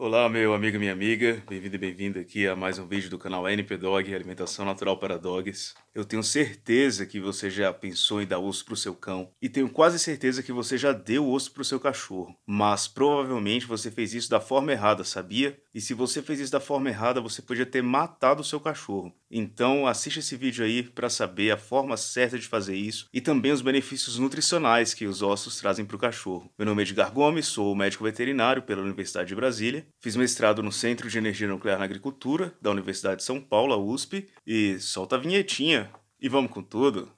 Olá, meu amigo e minha amiga, bem-vindo e bem-vinda aqui a mais um vídeo do canal NP Dog, Alimentação Natural para Dogs. Eu tenho certeza que você já pensou em dar osso para o seu cão e tenho quase certeza que você já deu osso para o seu cachorro, mas provavelmente você fez isso da forma errada, sabia? E se você fez isso da forma errada, você podia ter matado o seu cachorro. Então, assista esse vídeo aí para saber a forma certa de fazer isso e também os benefícios nutricionais que os ossos trazem para o cachorro. Meu nome é Edgar Gomes, sou médico veterinário pela Universidade de Brasília, fiz mestrado no Centro de Energia Nuclear na Agricultura da Universidade de São Paulo, USP, e solta a vinhetinha e vamos com tudo!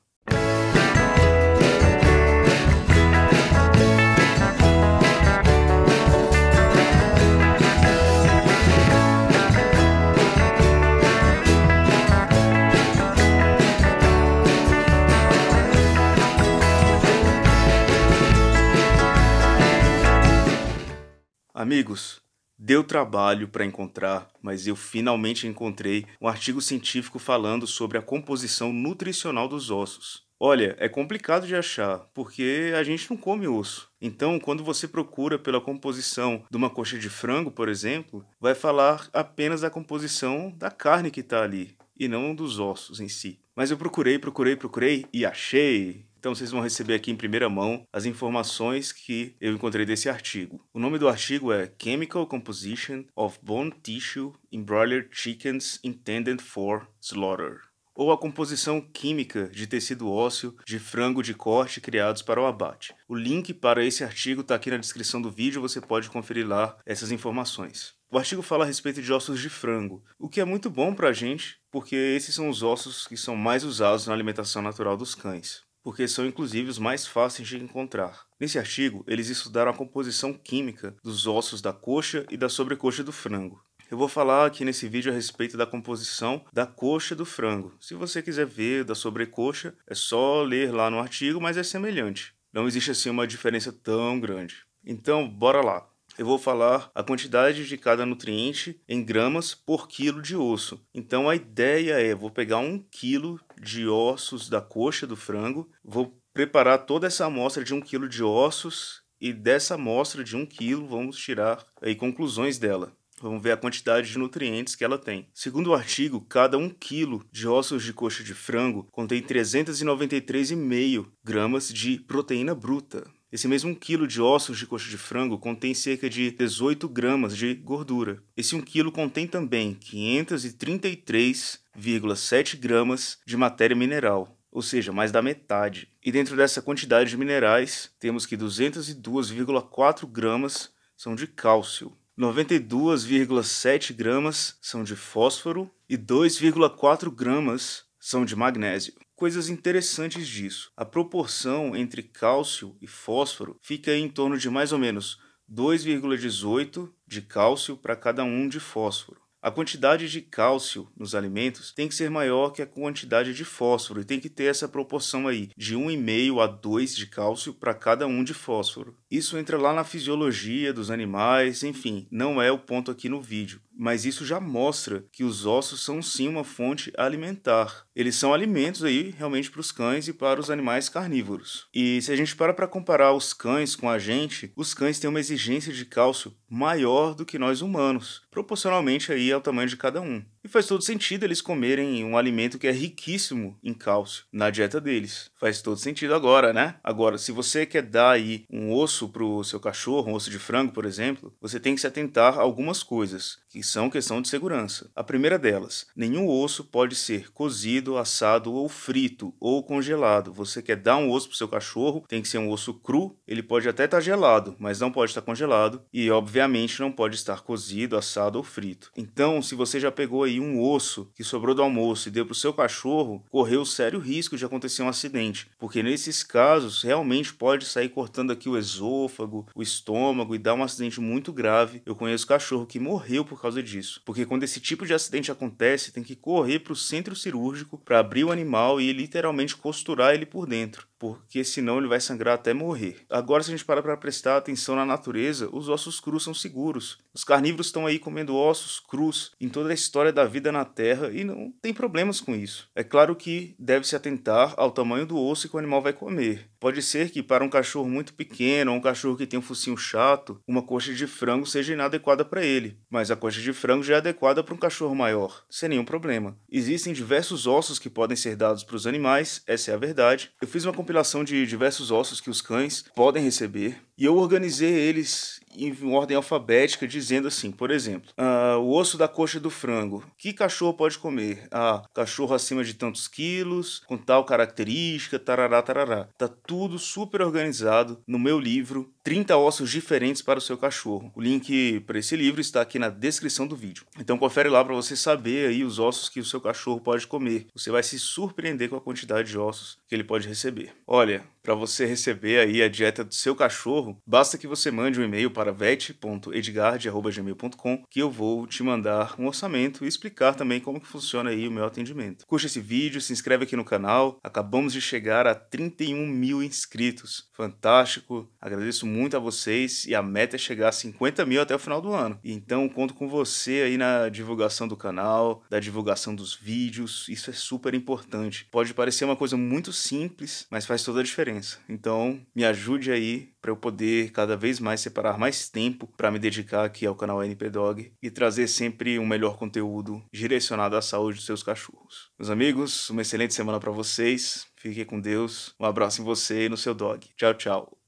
Amigos, deu trabalho para encontrar, mas eu finalmente encontrei um artigo científico falando sobre a composição nutricional dos ossos. Olha, é complicado de achar, porque a gente não come osso. Então, quando você procura pela composição de uma coxa de frango, por exemplo, vai falar apenas da composição da carne que está ali, e não dos ossos em si. Mas eu procurei, procurei, procurei e achei! Então vocês vão receber aqui em primeira mão as informações que eu encontrei desse artigo. O nome do artigo é Chemical Composition of Bone Tissue in Broiler Chickens Intended for Slaughter ou a composição química de tecido ósseo de frango de corte criados para o abate. O link para esse artigo está aqui na descrição do vídeo, você pode conferir lá essas informações. O artigo fala a respeito de ossos de frango, o que é muito bom para a gente, porque esses são os ossos que são mais usados na alimentação natural dos cães porque são inclusive os mais fáceis de encontrar. Nesse artigo, eles estudaram a composição química dos ossos da coxa e da sobrecoxa do frango. Eu vou falar aqui nesse vídeo a respeito da composição da coxa do frango. Se você quiser ver da sobrecoxa, é só ler lá no artigo, mas é semelhante. Não existe assim uma diferença tão grande. Então, bora lá eu vou falar a quantidade de cada nutriente em gramas por quilo de osso. Então a ideia é, vou pegar um quilo de ossos da coxa do frango, vou preparar toda essa amostra de um quilo de ossos e dessa amostra de um quilo vamos tirar aí conclusões dela. Vamos ver a quantidade de nutrientes que ela tem. Segundo o artigo, cada 1 kg de ossos de coxa de frango contém 393,5 gramas de proteína bruta. Esse mesmo quilo de ossos de coxa de frango contém cerca de 18 gramas de gordura. Esse 1 quilo contém também 533,7 gramas de matéria mineral, ou seja, mais da metade. E dentro dessa quantidade de minerais, temos que 202,4 gramas são de cálcio, 92,7 gramas são de fósforo e 2,4 gramas são de magnésio. Coisas interessantes disso: a proporção entre cálcio e fósforo fica em torno de mais ou menos 2,18 de cálcio para cada um de fósforo. A quantidade de cálcio nos alimentos tem que ser maior que a quantidade de fósforo e tem que ter essa proporção aí, de 1,5 a 2 de cálcio para cada um de fósforo. Isso entra lá na fisiologia dos animais, enfim, não é o ponto aqui no vídeo mas isso já mostra que os ossos são sim uma fonte alimentar. Eles são alimentos aí realmente para os cães e para os animais carnívoros. E se a gente para para comparar os cães com a gente, os cães têm uma exigência de cálcio maior do que nós humanos, proporcionalmente aí ao tamanho de cada um. E faz todo sentido eles comerem um alimento que é riquíssimo em cálcio na dieta deles. Faz todo sentido agora, né? Agora, se você quer dar aí um osso para o seu cachorro, um osso de frango, por exemplo, você tem que se atentar a algumas coisas, que são questão de segurança. A primeira delas, nenhum osso pode ser cozido, assado ou frito ou congelado. Você quer dar um osso pro seu cachorro, tem que ser um osso cru, ele pode até estar tá gelado, mas não pode estar tá congelado e obviamente não pode estar cozido, assado ou frito. Então, se você já pegou aí um osso que sobrou do almoço e deu pro seu cachorro, correu sério risco de acontecer um acidente, porque nesses casos realmente pode sair cortando aqui o esôfago, o estômago e dar um acidente muito grave. Eu conheço cachorro que morreu por causa causa disso, porque quando esse tipo de acidente acontece, tem que correr para o centro cirúrgico para abrir o animal e literalmente costurar ele por dentro porque senão ele vai sangrar até morrer. Agora, se a gente parar para prestar atenção na natureza, os ossos crus são seguros. Os carnívoros estão aí comendo ossos crus em toda a história da vida na Terra e não tem problemas com isso. É claro que deve se atentar ao tamanho do osso que o animal vai comer. Pode ser que para um cachorro muito pequeno, ou um cachorro que tem um focinho chato, uma coxa de frango seja inadequada para ele, mas a coxa de frango já é adequada para um cachorro maior, sem nenhum problema. Existem diversos ossos que podem ser dados para os animais, essa é a verdade. Eu fiz uma compilação de diversos ossos que os cães podem receber e eu organizei eles em ordem alfabética, dizendo assim, por exemplo, ah, o osso da coxa do frango. Que cachorro pode comer? Ah, cachorro acima de tantos quilos, com tal característica, tarará, tarará. Tá tudo super organizado no meu livro 30 ossos diferentes para o seu cachorro. O link para esse livro está aqui na descrição do vídeo. Então confere lá para você saber aí os ossos que o seu cachorro pode comer. Você vai se surpreender com a quantidade de ossos que ele pode receber. Olha, para você receber aí a dieta do seu cachorro, basta que você mande um e-mail para vet.edgard.gmail.com que eu vou te mandar um orçamento e explicar também como que funciona aí o meu atendimento. Curte esse vídeo, se inscreve aqui no canal. Acabamos de chegar a 31 mil inscritos. Fantástico! Agradeço muito a vocês e a meta é chegar a 50 mil até o final do ano. Então conto com você aí na divulgação do canal, da divulgação dos vídeos. Isso é super importante. Pode parecer uma coisa muito simples, mas faz toda a diferença diferença. Então, me ajude aí para eu poder cada vez mais separar mais tempo para me dedicar aqui ao canal NP Dog e trazer sempre um melhor conteúdo direcionado à saúde dos seus cachorros. Meus amigos, uma excelente semana para vocês. Fique com Deus. Um abraço em você e no seu dog. Tchau, tchau.